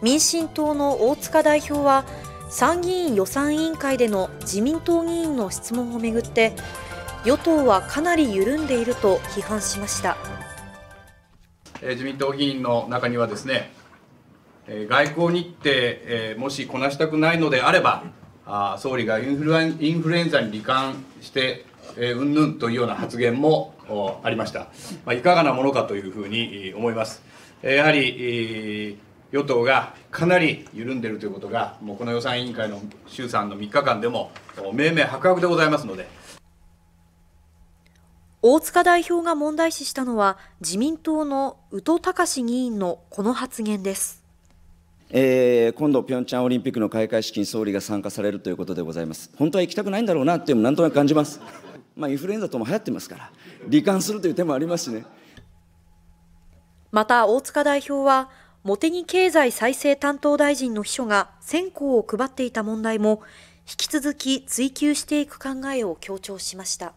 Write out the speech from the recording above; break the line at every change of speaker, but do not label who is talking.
民進党の大塚代表は参議院予算委員会での自民党議員の質問をめぐって与党はかなり緩んでいると批判しました
自民党議員の中にはですね外交日程もしこなしたくないのであれば総理がインフルインフルエンザに罹患してうんぬんというような発言もありました、まあ、いかがなものかというふうに思いますやはり与党がかなり緩んでいるということが、もうこの予算委員会の衆参の3日間でも、明明白白でございますので。
大塚代表が問題視したのは、自民党の宇都隆議員のこの発言です。
えー、今度、ピョンチャンオリンピックの開会式に総理が参加されるということでございます。本当は行きたくないんだろうなっていうのも、なんとなく感じます。まあ、インフルエンザとも流行ってますから、罹患するという手もありますしね。
また、大塚代表は、茂木経済再生担当大臣の秘書が線香を配っていた問題も引き続き追及していく考えを強調しました。